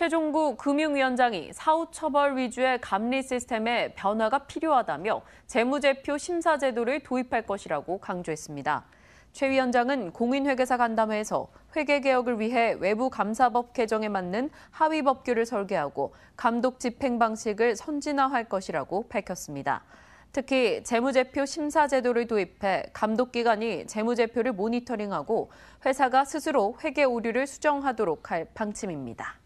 최종구 금융위원장이 사후처벌 위주의 감리 시스템에 변화가 필요하다며 재무제표 심사 제도를 도입할 것이라고 강조했습니다. 최 위원장은 공인회계사 간담회에서 회계개혁을 위해 외부 감사법 개정에 맞는 하위 법규를 설계하고 감독 집행 방식을 선진화할 것이라고 밝혔습니다. 특히 재무제표 심사 제도를 도입해 감독기관이 재무제표를 모니터링하고 회사가 스스로 회계 오류를 수정하도록 할 방침입니다.